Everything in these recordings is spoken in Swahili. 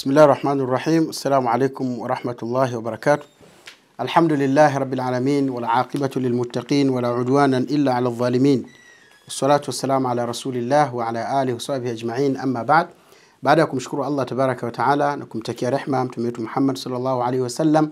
bismillahi rahmani rahim assalamu alaikum warahmatullahi wabarakatu alhamdulillahi rabilalamin walaqibatu lilmuttaqin wala udwanan illa ala dhalimin wassalatu wassalamu ala rasulillah waala alihi wasahbihi ajmain amma bad baada ya kumshukuru allah tabaraka wataala na kumtakia rehma mtume wetu muhammad salllahu alaihi wasallam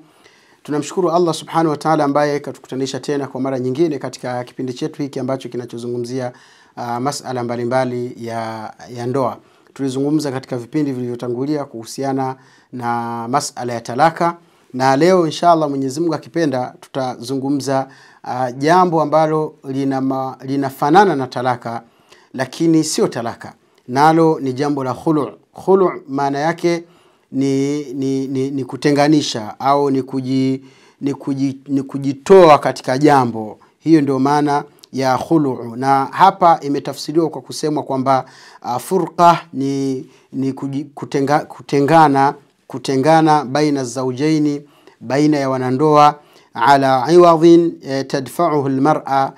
tunamshukuru allah subhanahu wataala ambaye katukutanisha tena kwa mara nyingine katika kipindi chetu hiki ambacho kinachozungumzia uh, masala mbalimbali ya, ya ndoa tulizungumza katika vipindi vilivyotangulia kuhusiana na masala ya talaka na leo inshallah Mwenyezi Mungu akipenda tutazungumza uh, jambo ambalo linama, linafanana na talaka lakini sio talaka, nalo ni jambo la khulu. Khulu maana yake ni, ni, ni, ni kutenganisha au ni, kuji, ni, kuji, ni kujitoa katika jambo. Hiyo ndio maana ya khuluu, na hapa imetafsiriwa kwa kusemwa kwamba uh, furqa ni, ni kutenga, kutengana kutengana baina zaujaini baina ya wanandoa ala iwadhin e, tadfauhu lmara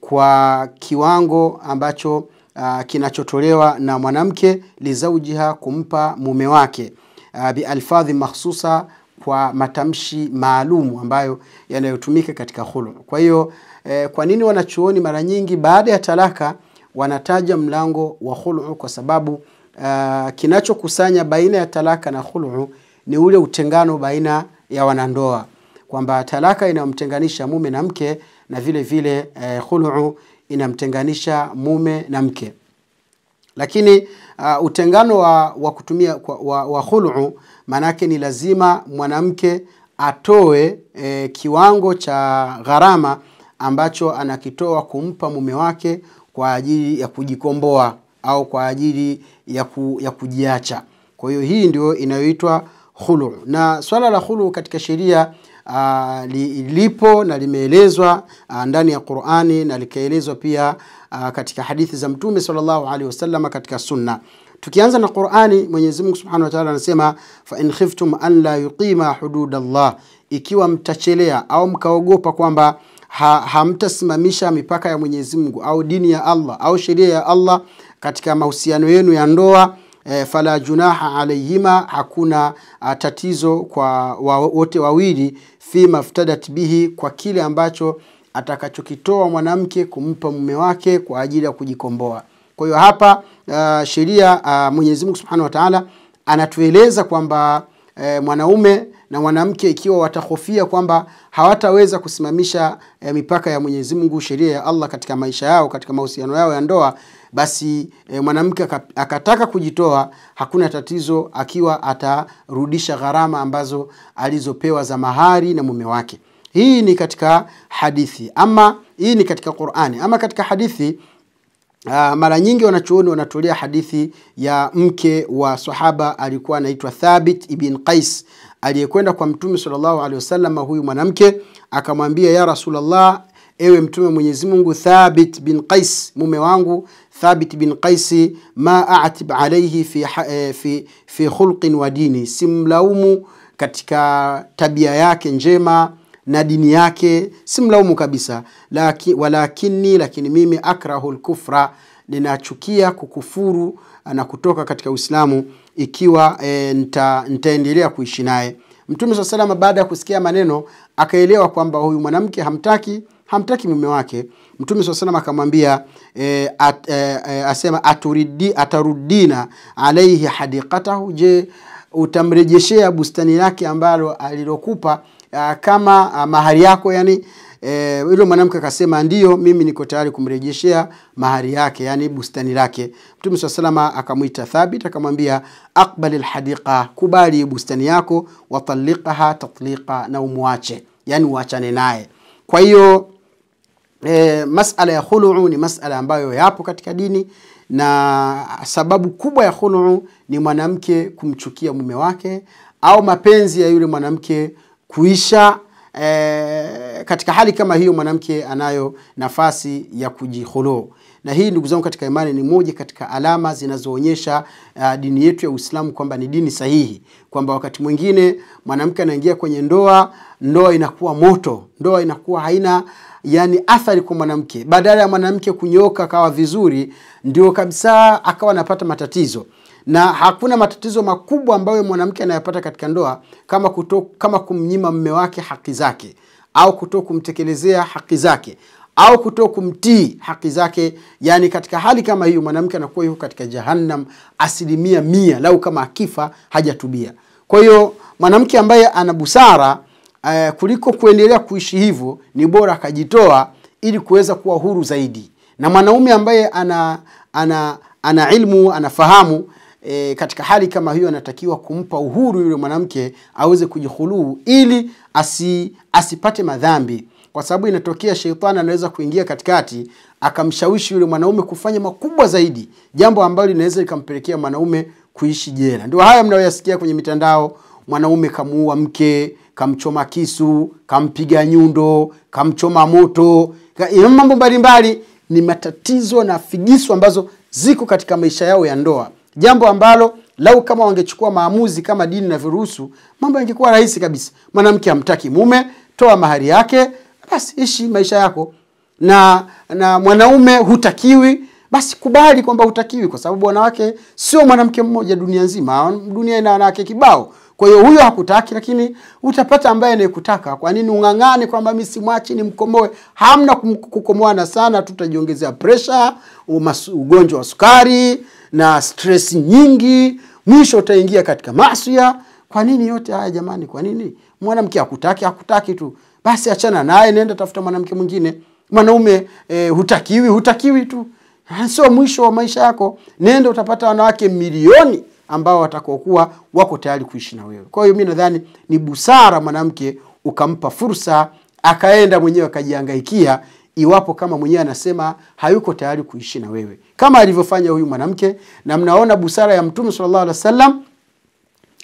kwa kiwango ambacho uh, kinachotolewa na mwanamke lizaujiha kumpa mume wake uh, bialfadhi makhsusa kwa matamshi maalumu ambayo yanayotumika katika khulu. Kwa hiyo eh, kwa nini wanachuoni mara nyingi baada ya talaka wanataja mlango wa khulu Kwa sababu uh, kinachokusanya baina ya talaka na khulu ni ule utengano baina ya wanandoa, kwamba talaka inamtenganisha mume na mke na vile vile eh, khulu inamtenganisha mume na mke lakini uh, utengano wa, wa kutumia wa, wa khulu maanake ni lazima mwanamke atoe eh, kiwango cha gharama ambacho anakitoa kumpa mume wake kwa ajili ya kujikomboa au kwa ajili ya, ku, ya kujiacha kwa hiyo hii ndio inayoitwa khulu na swala la khulu katika sheria lipo na limeelezwa ndani ya qurani na likaelezwa pia a, katika hadithi za mtume sallallahu alaihi wasallam katika sunna tukianza na qurani Mungu subhanahu Ta'ala anasema fain khiftum an la yuqima hudud llah ikiwa mtachelea au mkaogopa kwamba ha, hamtasimamisha mipaka ya Mwenyezi Mungu au dini ya Allah au sheria ya Allah katika mahusiano yenu ya ndoa e, fala junaha alayhima hakuna ah, tatizo kwa wote wawili fi maftadat bihi, kwa kile ambacho atakachokitoa mwanamke kumpa mume wake kwa ajili ya kujikomboa. Kwa hiyo hapa uh, sheria uh, Mwenyezi Mungu Subhanahu wa Ta'ala anatueleza kwamba uh, mwanaume na mwanamke ikiwa watahofia kwamba hawataweza kusimamisha e, mipaka ya Mwenyezi Mungu, sheria ya Allah katika maisha yao, katika mahusiano yao ya ndoa, basi e, mwanamke akataka kujitoa, hakuna tatizo, akiwa atarudisha gharama ambazo alizopewa za mahari na mume wake. Hii ni katika hadithi, ama hii ni katika Qur'ani, ama katika hadithi Uh, mara nyingi wanachuoni wanatolea hadithi ya mke wa sahaba alikuwa anaitwa Thabit ibn Qais aliyekwenda kwa mtume sallallahu alaihi wasallam huyu mwanamke akamwambia ya rasulullah ewe mtume mwenyezi mungu thabit bin qais mume wangu thabit bin qaisi ma atib alaihi fi, eh, fi, fi khulqin wa dini simlaumu katika tabia yake njema na dini yake simlaumu kabisa Laki, walakini lakini mimi akrahu lkufra ninachukia kukufuru na kutoka katika uislamu ikiwa e, nita, nitaendelea kuishi naye. Mtume swalla salama baada ya kusikia maneno akaelewa kwamba huyu mwanamke hamtaki hamtaki mume wake. Mtume saa salama akamwambia e, at, e, e asema aturidi, atarudina alaihi hadiqatahu, je utamrejeshea bustani lake ambalo alilokupa kama mahari yako yani eh, yule mwanamke akasema ndiyo, mimi niko tayari kumrejeshea mahari yake, yani bustani lake. Mtume swalla salama akamwita Thabit akamwambia akbalil hadiqa, kubali bustani yako, watalliqaha tatliqa, na umwache, yani uachane naye. Kwa hiyo e, masala ya khuluu ni masala ambayo yapo katika dini na sababu kubwa ya khuluu ni mwanamke kumchukia mume wake au mapenzi ya yule mwanamke kuisha e, katika hali kama hiyo mwanamke anayo nafasi ya kujihulu. na hii ndugu zangu katika imani ni moja katika alama zinazoonyesha uh, dini yetu ya Uislamu kwamba ni dini sahihi, kwamba wakati mwingine mwanamke anaingia kwenye ndoa, ndoa inakuwa moto, ndoa inakuwa haina yani athari kwa mwanamke, badala ya mwanamke kunyoka akawa vizuri, ndio kabisa akawa anapata matatizo na hakuna matatizo makubwa ambayo mwanamke anayapata katika ndoa kama, kuto, kama kumnyima mme wake haki zake au kuto kumtekelezea haki zake au kuto kumtii haki zake. Yani katika hali kama hiyo mwanamke anakuwa yuko katika jahannam asilimia mia, lau kama akifa hajatubia. Kwa hiyo mwanamke ambaye ana busara eh, kuliko kuendelea kuishi hivyo, ni bora akajitoa ili kuweza kuwa huru zaidi, na mwanaume ambaye ana ana ana ilmu anafahamu e, katika hali kama hiyo anatakiwa kumpa uhuru yule mwanamke aweze kujihuluu ili asi, asipate madhambi kwa sababu inatokea sheitani anaweza kuingia katikati akamshawishi yule mwanaume kufanya makubwa zaidi jambo ambalo linaweza likampelekea mwanaume kuishi jela ndio haya mnayoyasikia kwenye mitandao mwanaume kamuua mke kamchoma kisu kampiga nyundo kamchoma moto mambo mbalimbali ni matatizo na figisu ambazo ziko katika maisha yao ya ndoa jambo ambalo lau kama wangechukua maamuzi kama dini na virusu mambo yangekuwa rahisi kabisa. Mwanamke amtaki mume, toa mahari yake, basi ishi maisha yako, na na mwanaume hutakiwi, basi kubali kwamba hutakiwi, kwa sababu wanawake sio mwanamke mmoja dunia nzima. Dunia ina wanawake kibao. Kwa hiyo huyo hakutaki, lakini utapata ambaye anayekutaka. Kwa nini ung'ang'ane kwamba mi simwachi nimkomboe? Hamna kukomoana sana, tutajiongezea presha ugonjwa wa sukari na stress nyingi, mwisho utaingia katika masia. Kwa nini yote haya jamani? Kwa nini mwanamke akutaki? Akutaki tu basi, achana naye, nenda tafuta mwanamke mwingine. Mwanaume e, hutakiwi, hutakiwi tu, sio mwisho wa maisha yako. Nenda utapata wanawake milioni ambao watakokuwa wako tayari kuishi na wewe. Kwa hiyo mi nadhani ni busara mwanamke ukampa fursa akaenda mwenyewe akajihangaikia iwapo kama mwenyewe anasema hayuko tayari kuishi na wewe kama alivyofanya huyu mwanamke na mnaona busara ya mtume sallallahu alaihi wasallam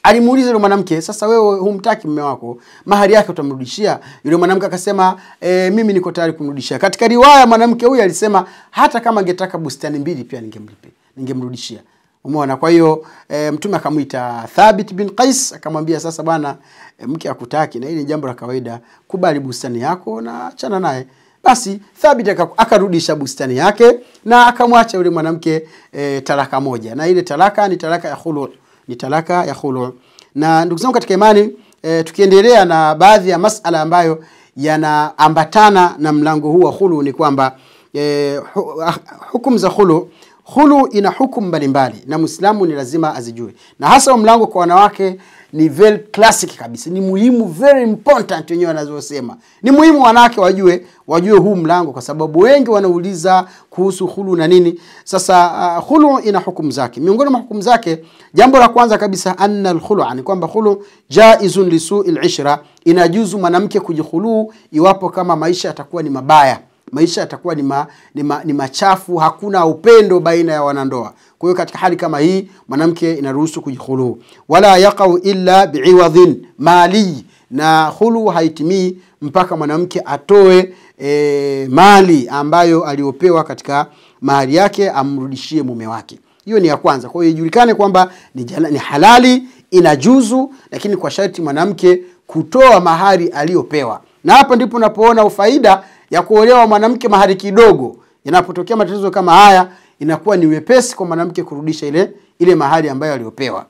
alimuuliza yule mwanamke sasa wewe humtaki mume wako mahari yake utamrudishia yule mwanamke akasema e, mimi niko tayari kumrudishia katika riwaya mwanamke huyu alisema hata kama angetaka bustani mbili pia ningemlipe ningemrudishia umeona kwa hiyo e, mtume akamwita thabit bin qais akamwambia sasa bwana e, mke akutaki na hili ni jambo la kawaida kubali bustani yako na achana naye basi Thabit akarudisha bustani yake na akamwacha yule mwanamke e, talaka moja, na ile talaka ni talaka ya khulu, ni talaka ya khulu. Na ndugu zangu katika imani e, tukiendelea na baadhi ya masala ambayo yanaambatana na mlango huu wa khulu ni kwamba e, hukumu za khulu Hulu ina hukumu mbalimbali na Muislamu ni lazima azijue, na hasa mlango kwa wanawake ni very classic kabisa, ni muhimu, very important wenyewe wanazosema. Ni muhimu wanawake wajue wajue huu mlango, kwa sababu wengi wanauliza kuhusu hulu na nini. Sasa uh, hulu ina hukumu zake. Miongoni mwa hukumu zake, jambo la kwanza kabisa, anna alkhulu, ni kwamba hulu jaizun lisui lishra, inajuzu mwanamke kujihuluu iwapo kama maisha yatakuwa ni mabaya maisha yatakuwa ni, ma, ni, ma, ni machafu hakuna upendo baina ya wanandoa kwa hiyo katika hali kama hii mwanamke inaruhusu kujihulu, wala yaqau illa biiwadhin malii na hulu haitimii mpaka mwanamke atoe e, mali ambayo aliyopewa katika mahari yake amrudishie mume wake hiyo ni ya kwanza kwa hiyo ijulikane kwamba ni, ni halali inajuzu lakini kwa sharti mwanamke kutoa mahari aliyopewa na hapa ndipo unapoona ufaida ya kuolewa mwanamke mahari kidogo, yanapotokea matatizo kama haya, inakuwa ni wepesi kwa mwanamke kurudisha ile ile mahari ambayo aliyopewa.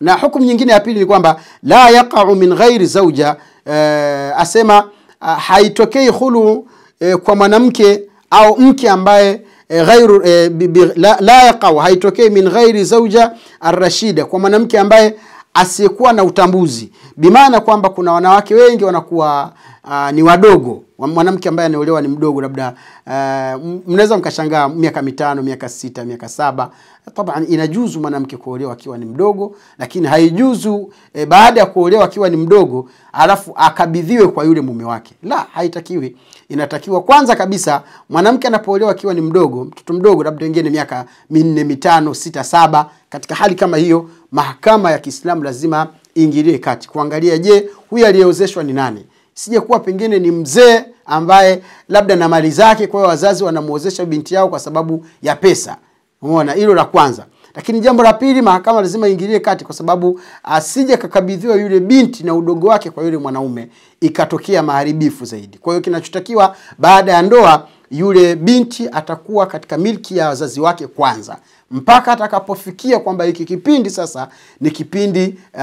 Na hukumu nyingine ya pili ni kwamba la yaqau min ghairi zauja, e, eh, asema a, ah, haitokei khulu e, eh, kwa mwanamke au mke ambaye e, ghairu, e, bi, bi, la, la yaqau, haitokei min ghairi zauja arrashida, kwa mwanamke ambaye asiyekuwa na utambuzi, bimaana kwamba kuna wanawake wengi wanakuwa uh, ni wadogo. Mwanamke ambaye anaolewa ni mdogo, labda uh, mnaweza mkashangaa miaka mitano, miaka sita, miaka saba. Taban inajuzu mwanamke kuolewa akiwa ni mdogo, lakini haijuzu e, baada ya kuolewa akiwa ni mdogo alafu akabidhiwe kwa yule mume wake. La, haitakiwi. Inatakiwa kwanza kabisa mwanamke anapoolewa akiwa ni mdogo, mtoto mdogo, labda wengine miaka minne, mitano, sita, saba. Katika hali kama hiyo, mahakama ya Kiislamu lazima ingilie kati kuangalia, je, huyu aliyeozeshwa ni nani? sije kuwa pengine ni mzee ambaye labda na mali zake, kwa hiyo wazazi wanamwozesha binti yao kwa sababu ya pesa. Umeona, hilo la kwanza. Lakini jambo la pili, mahakama lazima ingilie kati, kwa sababu ah, asije kakabidhiwa yule binti na udogo wake kwa yule mwanaume, ikatokea maharibifu zaidi. Kwa hiyo kinachotakiwa baada ya ndoa, yule binti atakuwa katika milki ya wazazi wake kwanza, mpaka atakapofikia kwamba hiki kipindi sasa ni kipindi uh,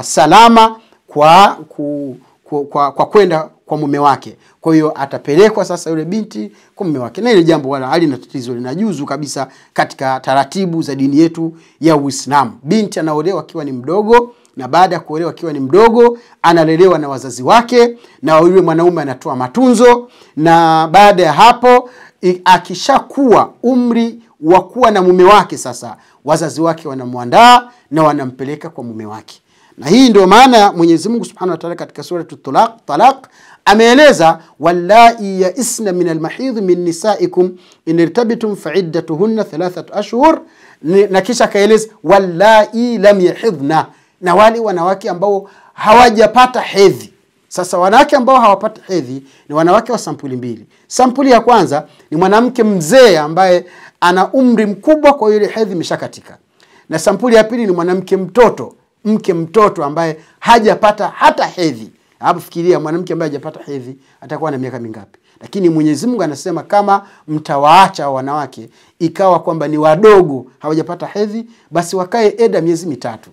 salama kwa ku, kwa, kwa kwenda kwa mume wake. Kwa hiyo atapelekwa sasa yule binti kwa mume wake, na ile jambo wala halina tatizo, linajuzu kabisa katika taratibu za dini yetu ya Uislamu. Binti anaolewa akiwa ni mdogo, na baada ya kuolewa akiwa ni mdogo analelewa na wazazi wake, na yule mwanaume anatoa matunzo, na baada ya hapo akishakuwa umri wa kuwa na mume wake, sasa wazazi wake wanamwandaa na wanampeleka kwa mume wake na hii ndio maana Mwenyezi Mungu Subhanahu wa Ta'ala katika suratu Talaq, Talaq ameeleza wallai yaisna min almahidhi min nisaikum in fa iddatuhunna thalathatu ashhur, na kisha akaeleza wallai lam yahidhna, na wale wanawake ambao hawajapata hedhi. Sasa wanawake ambao hawapati hedhi ni wanawake wa sampuli mbili. Sampuli ya kwanza ni mwanamke mzee ambaye ana umri mkubwa, kwa hiyo ile hedhi imeshakatika, na sampuli ya pili ni mwanamke mtoto mke mtoto ambaye hajapata hata hedhi hapo fikiria mwanamke ambaye hajapata hedhi atakuwa na miaka mingapi lakini mwenyezi mungu anasema kama mtawaacha wanawake ikawa kwamba ni wadogo hawajapata hedhi basi wakae eda miezi mitatu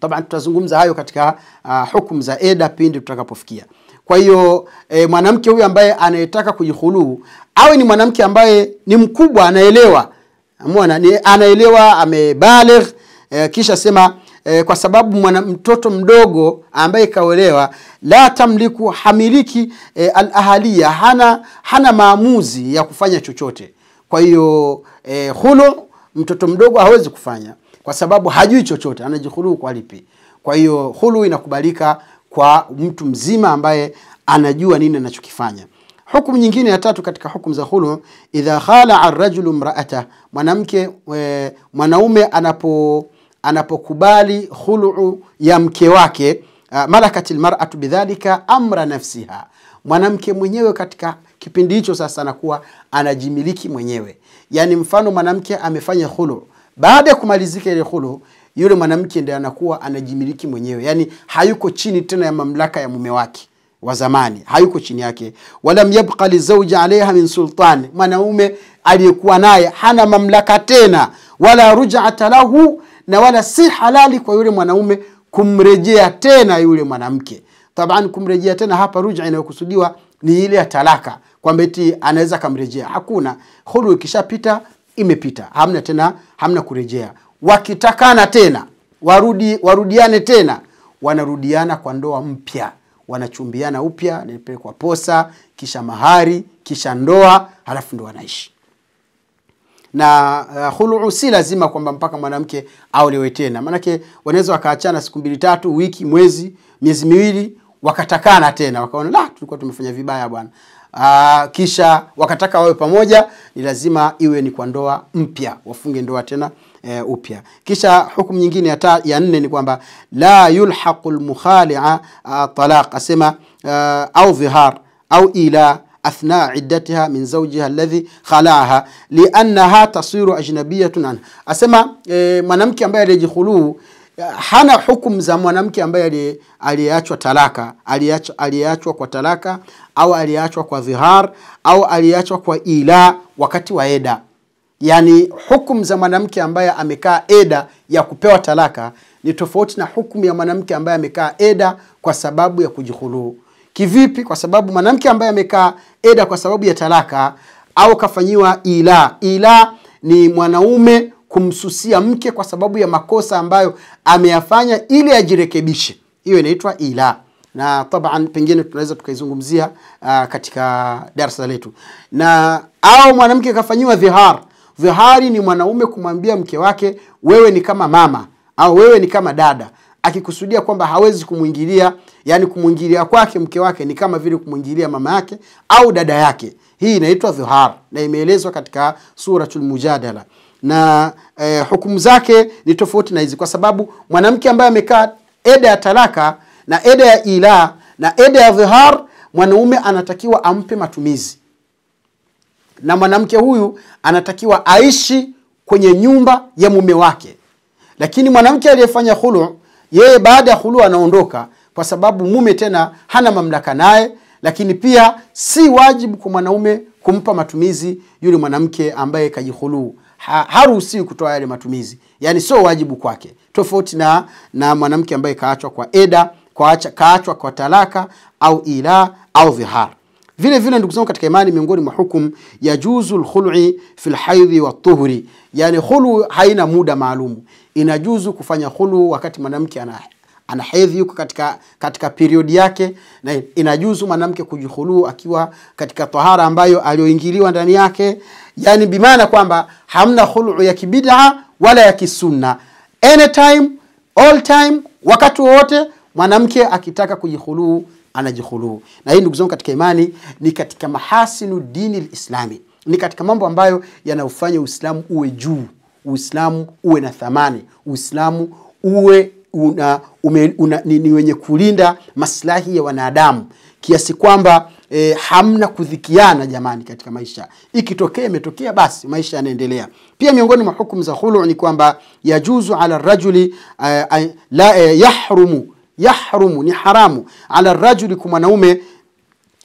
taban tutazungumza hayo katika uh, hukumu za eda pindi tutakapofikia kwa hiyo e, mwanamke huyu ambaye anayetaka kujihuluu awe ni mwanamke ambaye ni mkubwa anaelewa mona anaelewa amebaligh e, kisha sema eh, kwa sababu mwana mtoto mdogo ambaye ikaolewa la tamliku hamiliki e, eh, alahalia hana, hana maamuzi ya kufanya chochote kwa hiyo eh, hulo mtoto mdogo hawezi kufanya kwa sababu hajui chochote anajihuluu kwa lipi kwa hiyo hulu inakubalika kwa mtu mzima ambaye anajua nini anachokifanya Hukumu nyingine ya tatu katika hukumu za hulu, idha khala arrajulu mraata, mwanamke eh, mwanaume anapo anapokubali khuluu ya mke wake uh, malakati lmaratu bidhalika amra nafsiha mwanamke mwenyewe katika kipindi hicho sasa anakuwa anajimiliki mwenyewe yani mfano mwanamke amefanya khulu baada ya kumalizika ile khulu yule mwanamke ndi anakuwa anajimiliki mwenyewe yani hayuko chini tena ya mamlaka ya mume wake wa zamani hayuko chini yake walam yabqa lizauji alaiha min sultani mwanaume aliyekuwa naye hana mamlaka tena wala rujata lahu na wala si halali kwa yule mwanaume kumrejea tena yule mwanamke taban kumrejea tena hapa ruja inayokusudiwa ni ile ya talaka kwamba eti anaweza kumrejea. hakuna hulu ikishapita imepita hamna tena hamna kurejea wakitakana tena warudi warudiane tena wanarudiana kwa ndoa mpya wanachumbiana upya nipelekwa posa kisha mahari kisha ndoa halafu ndo wanaishi na uh, khuluu si lazima kwamba mpaka mwanamke aolewe tena, maanake wanaweza wakaachana siku mbili tatu, wiki, mwezi, miezi miwili, wakatakana tena, wakaona la, tulikuwa tumefanya vibaya bwana. Uh, kisha wakataka wawe pamoja, ni lazima iwe ni kwa ndoa mpya, wafunge ndoa tena e, upya. Kisha hukumu nyingine ya, ta, ya nne ni kwamba la yulhaqu lmukhali'a uh, talaq, asema uh, au dhihar au ila athna عدتها min زوجها الذي خلعها لأنها tasiru أجنبية asema e, mwanamke ambaye alijihuluu hana hukumu za mwanamke ambaye aliyeachwa talaka aliyeachwa kwa talaka au aliyeachwa kwa dhihar au aliyeachwa kwa ila wakati wa eda yani hukumu za mwanamke ambaye amekaa eda ya kupewa talaka ni tofauti na hukumu ya mwanamke ambaye amekaa eda kwa sababu ya kujihuluu Kivipi? Kwa sababu mwanamke ambaye amekaa eda kwa sababu ya talaka au kafanyiwa ila, ila ni mwanaume kumsusia mke kwa sababu ya makosa ambayo ameyafanya ili ajirekebishe, hiyo inaitwa ila na taban pengine tunaweza tukaizungumzia uh, katika darsa letu na au mwanamke kafanyiwa dhihar dhihari ni mwanaume kumwambia mke wake wewe ni kama mama au wewe ni kama dada akikusudia kwamba hawezi kumwingilia yani kumwingilia kwake mke wake ni kama vile kumwingilia mama yake au dada yake hii inaitwa dhuhar na imeelezwa katika suratul mujadala na eh, hukumu zake ni tofauti na hizi kwa sababu mwanamke ambaye amekaa eda ya talaka na eda ya ila na eda ya dhuhar mwanaume anatakiwa ampe matumizi na mwanamke huyu anatakiwa aishi kwenye nyumba ya mume wake lakini mwanamke aliyefanya khulu yeye baada ya khulu anaondoka kwa sababu mume tena hana mamlaka naye lakini pia si wajibu kwa mwanaume kumpa matumizi yule mwanamke ambaye kajihuluu ha, haruhusiwi kutoa yale matumizi yaani sio wajibu kwake tofauti na na mwanamke ambaye kaachwa kwa eda kaachwa kwa talaka au ila au vihara vile vile ndugu zangu katika imani, miongoni mwa hukum ya juzul fi lhaidhi haidhi wa tuhuri, yani khulu haina muda maalumu, inajuzu kufanya khulu wakati mwanamke ana ana hedhi yuko katika, katika periodi yake, na inajuzu mwanamke kujihuluu akiwa katika tahara ambayo aliyoingiliwa ndani yake, yani bimaana kwamba hamna khulu ya kibidaa wala ya kisunna. Anytime, all time, wakati wowote mwanamke akitaka kujihuluu anajihulu. Na hii ndugu zangu katika imani ni katika mahasinu dini lislami, ni katika mambo ambayo yanaufanya Uislamu uwe juu, Uislamu uwe na thamani, Uislamu uwe una, ume, una, ni, ni wenye kulinda maslahi ya wanadamu kiasi kwamba e, hamna kudhikiana jamani katika maisha. Ikitokea imetokea basi maisha yanaendelea. Pia miongoni mwa hukumu za khulu ni kwamba yajuzu ala rajuli e, la e, yahrumu yahrumu ni haramu ala rajuli kwa mwanaume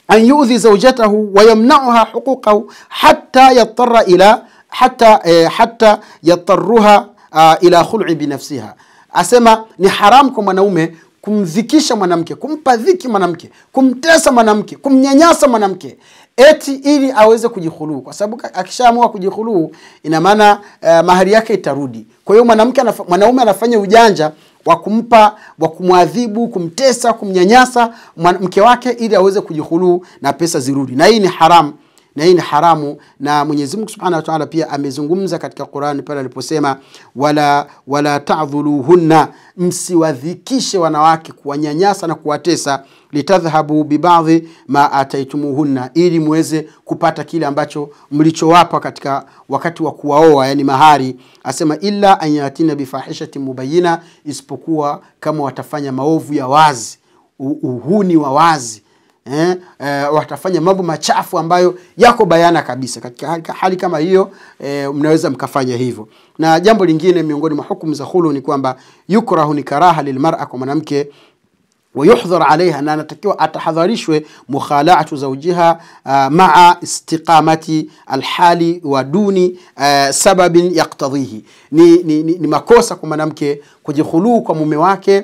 an yudhi zaujatahu wayamnauha huquqahu hata yattara ila hata, eh, hata yattaruha uh, ah, ila khul'i binafsiha asema ni haramu kwa mwanaume kumdhikisha mwanamke kumpa dhiki mwanamke kumtesa mwanamke kumnyanyasa mwanamke eti ili aweze kujihuluu kwa sababu akishaamua kujihuluu ina maana uh, mahari yake itarudi kwa hiyo mwanamke mwanaume anafanya ujanja wa kumpa wa kumwadhibu kumtesa kumnyanyasa mke wake ili aweze kujihuluu na pesa zirudi na hii ni haramu na hii ni haramu na mwenyezi mungu subhanahu wa taala pia amezungumza katika qurani pale aliposema wala, wala tadhuluhunna msiwadhikishe wanawake kuwanyanyasa na kuwatesa litadhhabu bibadhi ma ataitumuhunna, ili muweze kupata kile ambacho mlichowapa katika wakati wa kuwaoa, yani mahari. Asema illa an yatina mubayina, isipokuwa kama watafanya maovu ya wazi, uhuni wa wazi eh, eh, watafanya mambo machafu ambayo yako bayana kabisa. Katika hali kama hiyo eh, mnaweza mkafanya hivyo. Na jambo lingine miongoni mwa hukumu za hulu ni kwamba yukrahu, ni karaha lilmara, kwa mwanamke wayuhdhar عليها na anatakiwa atahadharishwe mukhalaatu zaujiha uh, maa istiqamati alhali wa duni uh, sababin yaktadhihi ni, ni, ni, makosa kwa mwanamke kwa mume wake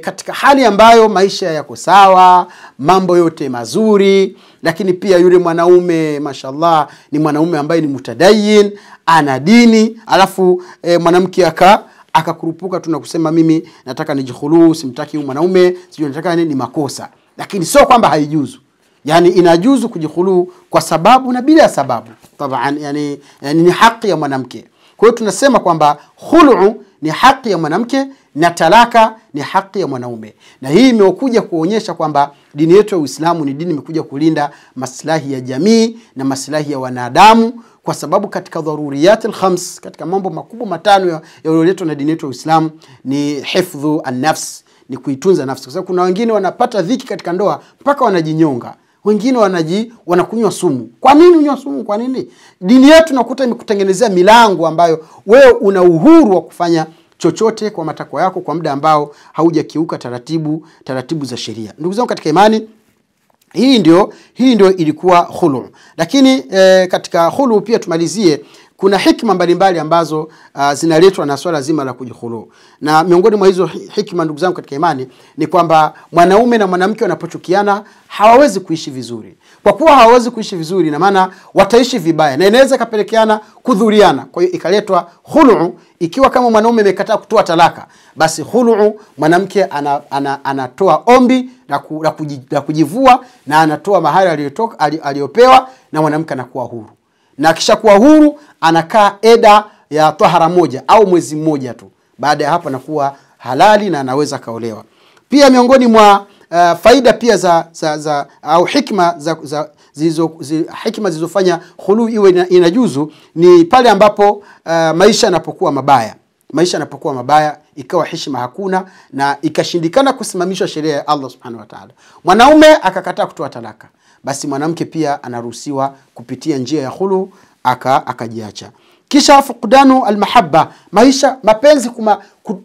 katika hali ambayo maisha yako sawa mambo yote mazuri lakini pia yule mwanaume mashallah ni mwanaume ambaye ni mutadayin ana dini alafu mwanamke aka akakurupuka tu na kusema mimi nataka nijihuluu, simtaki huyu mwanaume, sijui nataka ni makosa, lakini sio kwamba haijuzu yani inajuzu kujihuluu kwa sababu na bila sababu tabaan, yani, yani ni haki ya mwanamke. Kwa hiyo tunasema kwamba hulu ni haki ya mwanamke na talaka ni haki ya mwanaume, na hii imekuja kuonyesha kwamba dini yetu ya Uislamu ni dini imekuja kulinda maslahi ya jamii na maslahi ya wanadamu kwa sababu katika dharuriyat alkhams, katika mambo makubwa matano yaliyoletwa na dini yetu ya Uislamu ni hifdhu an ni kuitunza nafsi, kwa sababu kuna wengine wanapata dhiki katika ndoa mpaka wanajinyonga wengine wanaji wanakunywa sumu. Kwa nini unywa sumu? Kwa nini? Dini yetu nakuta imekutengenezea milango ambayo wewe una uhuru wa kufanya chochote kwa matakwa yako kwa muda ambao haujakiuka taratibu taratibu za sheria. Ndugu zangu katika imani, hii ndio hii ndio ilikuwa khulu lakini e, katika khulu pia tumalizie kuna hikma mbalimbali ambazo uh, zinaletwa na swala zima la kujihulu na miongoni mwa hizo hikma ndugu zangu katika imani ni kwamba mwanaume na mwanamke wanapochukiana hawawezi kuishi vizuri kwa kuwa hawawezi kuishi vizuri, na maana wataishi vibaya na inaweza ikapelekeana kudhuriana. Kwa hiyo ikaletwa khuluu, ikiwa kama mwanaume amekataa kutoa talaka, basi hulu mwanamke ana, ana, anatoa ombi la, ku, kujivua na anatoa mahari aliyopewa, na mwanamke anakuwa huru, na akishakuwa huru anakaa eda ya tahara moja au mwezi mmoja tu. Baada ya hapo anakuwa halali na anaweza akaolewa. Pia miongoni mwa uh, faida pia za, za, za au hikma za, za zizo, zi, hikma zilizofanya khuluu iwe inajuzu ni pale ambapo uh, maisha yanapokuwa mabaya maisha yanapokuwa mabaya ikawa heshima hakuna na ikashindikana kusimamishwa sheria ya Allah subhanahu wa ta'ala. Mwanaume akakataa kutoa talaka, basi mwanamke pia anaruhusiwa kupitia njia ya hulu aka akajiacha. Kisha fukdanu almahabba, maisha mapenzi kuma,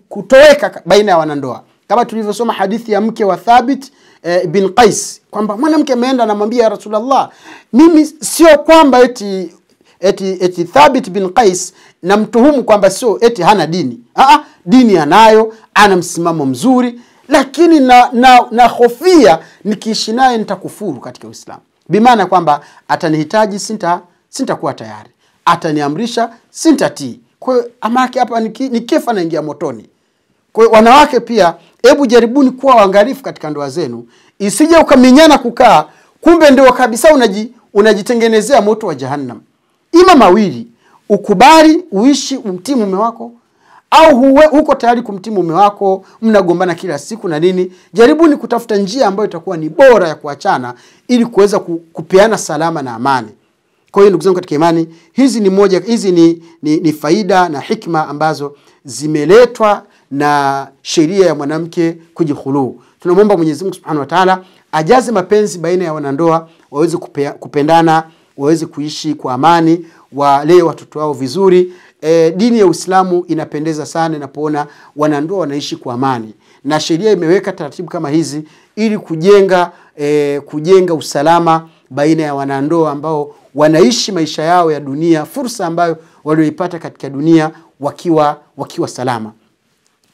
kutoweka baina ya wanandoa kama tulivyosoma hadithi ya mke wa Thabit e, bin Qais kwamba mwanamke ameenda anamwambia Rasulullah, mimi sio kwamba eti eti eti Thabit bin Qais namtuhumu kwamba sio eti hana dini. Aa, dini anayo, ana msimamo mzuri, lakini na na, na hofia nikiishi naye nitakufuru katika Uislamu, bimaana kwamba atanihitaji, sinta sintakuwa tayari, ataniamrisha sintatii. Kwa hiyo hapa nikifa naingia motoni. Kwa wanawake pia hebu jaribuni kuwa waangalifu katika ndoa zenu, isije ukaminyana kukaa, kumbe ndoa kabisa unaji, unajitengenezea moto wa jahannam. Ima mawili, ukubali uishi umtii mume wako, au huwe, huko tayari kumtii mume wako, mnagombana kila siku na nini. Jaribuni kutafuta njia ambayo itakuwa ni bora ya kuachana ili kuweza kupeana salama na amani. Kwa hiyo ndugu zangu katika imani, hizi ni moja, hizi ni, ni, ni faida na hikma ambazo zimeletwa na sheria ya mwanamke kujihuluu. Tunamwomba Mwenyezi Mungu Subhanahu wa Ta'ala ajaze mapenzi baina ya wanandoa waweze kupendana, waweze kuishi kwa amani, walee watoto wao vizuri. E, dini ya Uislamu inapendeza sana inapoona wanandoa wanaishi kwa amani, na sheria imeweka taratibu kama hizi ili kujenga e, kujenga usalama baina ya wanandoa ambao wanaishi maisha yao ya dunia, fursa ambayo walioipata katika dunia wakiwa wakiwa salama.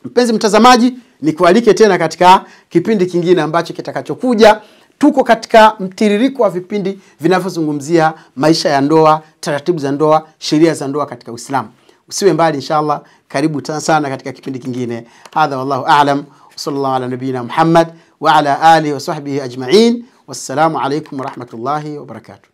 Mpenzi mtazamaji, nikualike tena katika kipindi kingine ambacho kitakachokuja. Tuko katika mtiririko wa vipindi vinavyozungumzia maisha ya ndoa, taratibu za ndoa, sheria za ndoa katika Uislamu. Usiwe mbali inshallah, karibu sana katika kipindi kingine. Hadha wallahu a'lam, sallallahu ala nabiyina Muhammad wa ala alihi wa sahbihi ajma'in. Wassalamu alaikum warahmatullahi wabarakatuh.